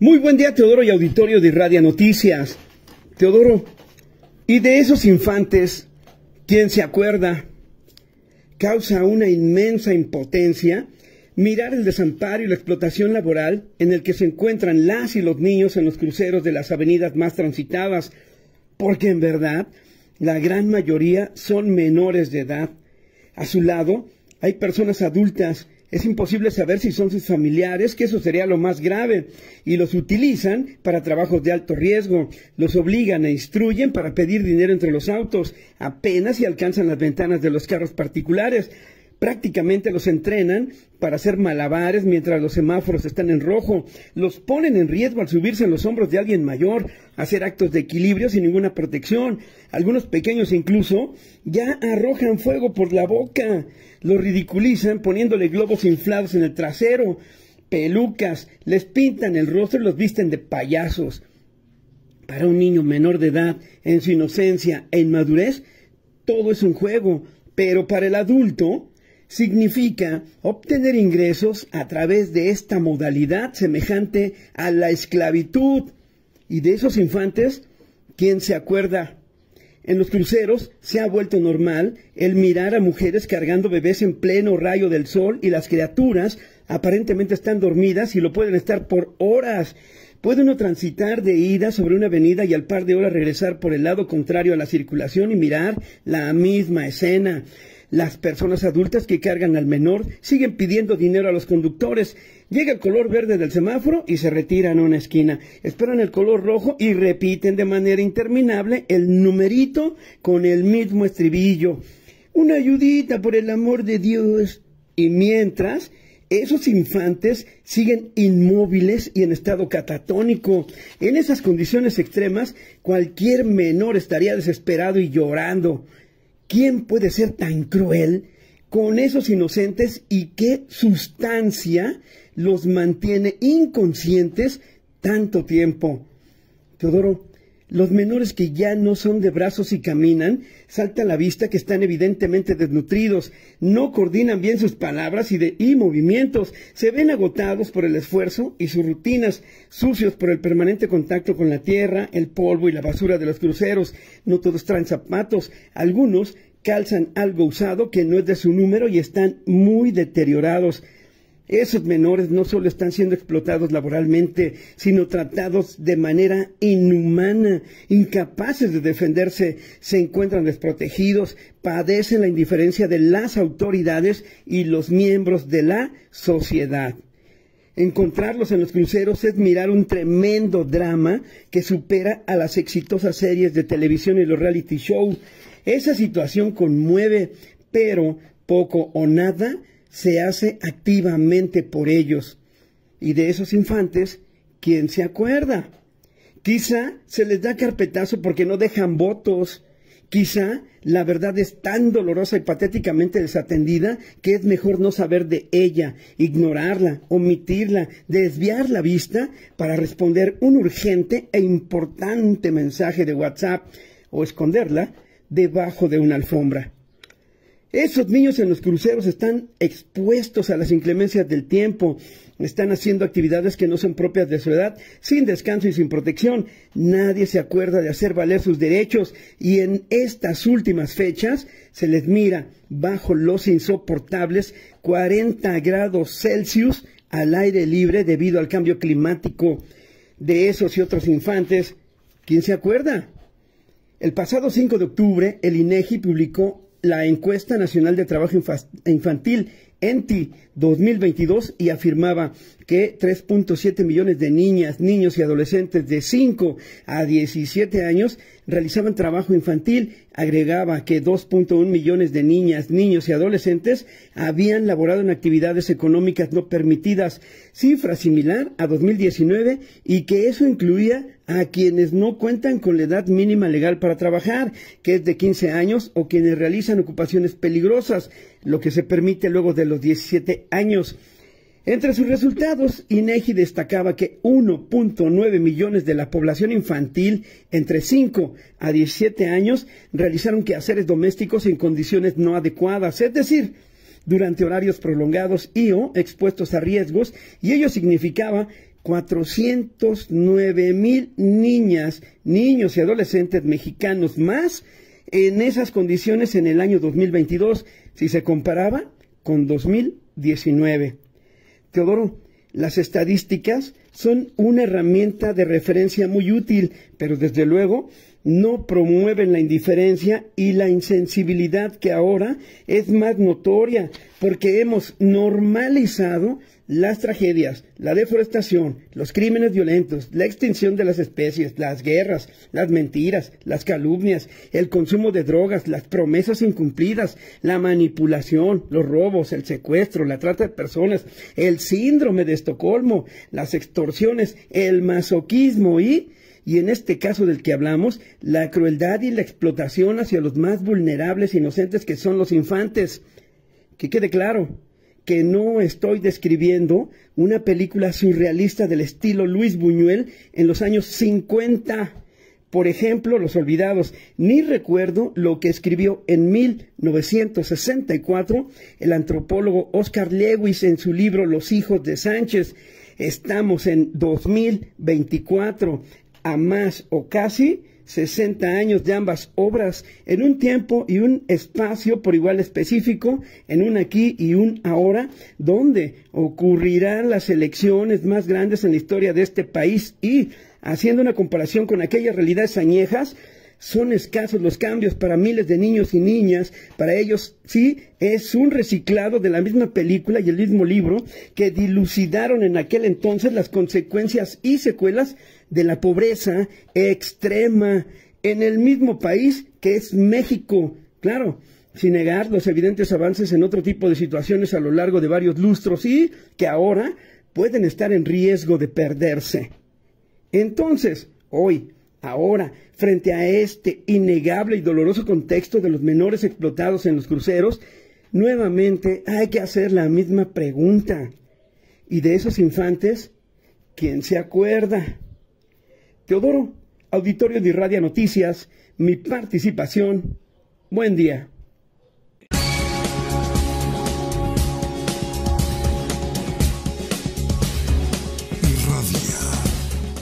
Muy buen día, Teodoro y auditorio de Radio Noticias. Teodoro, ¿y de esos infantes quién se acuerda? Causa una inmensa impotencia mirar el desamparo y la explotación laboral en el que se encuentran las y los niños en los cruceros de las avenidas más transitadas, porque en verdad la gran mayoría son menores de edad. A su lado hay personas adultas es imposible saber si son sus familiares, que eso sería lo más grave, y los utilizan para trabajos de alto riesgo, los obligan e instruyen para pedir dinero entre los autos, apenas si alcanzan las ventanas de los carros particulares prácticamente los entrenan para hacer malabares mientras los semáforos están en rojo, los ponen en riesgo al subirse en los hombros de alguien mayor, hacer actos de equilibrio sin ninguna protección, algunos pequeños incluso ya arrojan fuego por la boca, los ridiculizan poniéndole globos inflados en el trasero, pelucas, les pintan el rostro y los visten de payasos. Para un niño menor de edad, en su inocencia e inmadurez, todo es un juego, pero para el adulto, significa obtener ingresos a través de esta modalidad semejante a la esclavitud. Y de esos infantes, ¿quién se acuerda? En los cruceros se ha vuelto normal el mirar a mujeres cargando bebés en pleno rayo del sol y las criaturas aparentemente están dormidas y lo pueden estar por horas. Puede uno transitar de ida sobre una avenida y al par de horas regresar por el lado contrario a la circulación y mirar la misma escena. Las personas adultas que cargan al menor siguen pidiendo dinero a los conductores. Llega el color verde del semáforo y se retiran a una esquina. Esperan el color rojo y repiten de manera interminable el numerito con el mismo estribillo. Una ayudita por el amor de Dios. Y mientras, esos infantes siguen inmóviles y en estado catatónico. En esas condiciones extremas, cualquier menor estaría desesperado y llorando. ¿Quién puede ser tan cruel con esos inocentes y qué sustancia los mantiene inconscientes tanto tiempo? Teodoro, los menores que ya no son de brazos y caminan, saltan a la vista que están evidentemente desnutridos, no coordinan bien sus palabras y, de, y movimientos, se ven agotados por el esfuerzo y sus rutinas, sucios por el permanente contacto con la tierra, el polvo y la basura de los cruceros. No todos traen zapatos, algunos calzan algo usado que no es de su número y están muy deteriorados. Esos menores no solo están siendo explotados laboralmente, sino tratados de manera inhumana, incapaces de defenderse, se encuentran desprotegidos, padecen la indiferencia de las autoridades y los miembros de la sociedad. Encontrarlos en los cruceros es mirar un tremendo drama que supera a las exitosas series de televisión y los reality shows. Esa situación conmueve, pero poco o nada se hace activamente por ellos y de esos infantes, ¿quién se acuerda? Quizá se les da carpetazo porque no dejan votos. Quizá la verdad es tan dolorosa y patéticamente desatendida que es mejor no saber de ella, ignorarla, omitirla, desviar la vista para responder un urgente e importante mensaje de WhatsApp o esconderla debajo de una alfombra. Esos niños en los cruceros están expuestos a las inclemencias del tiempo, están haciendo actividades que no son propias de su edad, sin descanso y sin protección. Nadie se acuerda de hacer valer sus derechos y en estas últimas fechas se les mira bajo los insoportables 40 grados Celsius al aire libre debido al cambio climático de esos y otros infantes. ¿Quién se acuerda? El pasado 5 de octubre, el INEGI publicó la encuesta nacional de trabajo infantil ENTI 2022 y afirmaba que 3.7 millones de niñas, niños y adolescentes de 5 a 17 años realizaban trabajo infantil. Agregaba que 2.1 millones de niñas, niños y adolescentes habían laborado en actividades económicas no permitidas, cifra similar a 2019 y que eso incluía a quienes no cuentan con la edad mínima legal para trabajar, que es de 15 años, o quienes realizan ocupaciones peligrosas, lo que se permite luego de los 17 años. Entre sus resultados, INEGI destacaba que 1.9 millones de la población infantil entre 5 a 17 años realizaron quehaceres domésticos en condiciones no adecuadas, es decir, durante horarios prolongados y o expuestos a riesgos, y ello significaba 409 mil niñas, niños y adolescentes mexicanos más en esas condiciones en el año 2022 si se comparaba con 2019. Teodoro, las estadísticas son una herramienta de referencia muy útil, pero desde luego no promueven la indiferencia y la insensibilidad que ahora es más notoria porque hemos normalizado las tragedias, la deforestación, los crímenes violentos, la extinción de las especies, las guerras, las mentiras, las calumnias, el consumo de drogas, las promesas incumplidas, la manipulación, los robos, el secuestro, la trata de personas, el síndrome de Estocolmo, las extorsiones, el masoquismo y y en este caso del que hablamos, la crueldad y la explotación hacia los más vulnerables e inocentes que son los infantes. Que quede claro que no estoy describiendo una película surrealista del estilo Luis Buñuel en los años 50. Por ejemplo, Los Olvidados, ni recuerdo lo que escribió en 1964 el antropólogo Oscar Lewis en su libro Los hijos de Sánchez. Estamos en 2024 a más o casi 60 años de ambas obras, en un tiempo y un espacio por igual específico, en un aquí y un ahora, donde ocurrirán las elecciones más grandes en la historia de este país y, haciendo una comparación con aquellas realidades añejas, son escasos los cambios para miles de niños y niñas. Para ellos, sí, es un reciclado de la misma película y el mismo libro que dilucidaron en aquel entonces las consecuencias y secuelas de la pobreza extrema en el mismo país que es México. Claro, sin negar los evidentes avances en otro tipo de situaciones a lo largo de varios lustros y que ahora pueden estar en riesgo de perderse. Entonces, hoy, ahora, frente a este innegable y doloroso contexto de los menores explotados en los cruceros, nuevamente hay que hacer la misma pregunta. ¿Y de esos infantes? ¿Quién se acuerda? Teodoro, auditorio de Radio Noticias, mi participación. Buen día.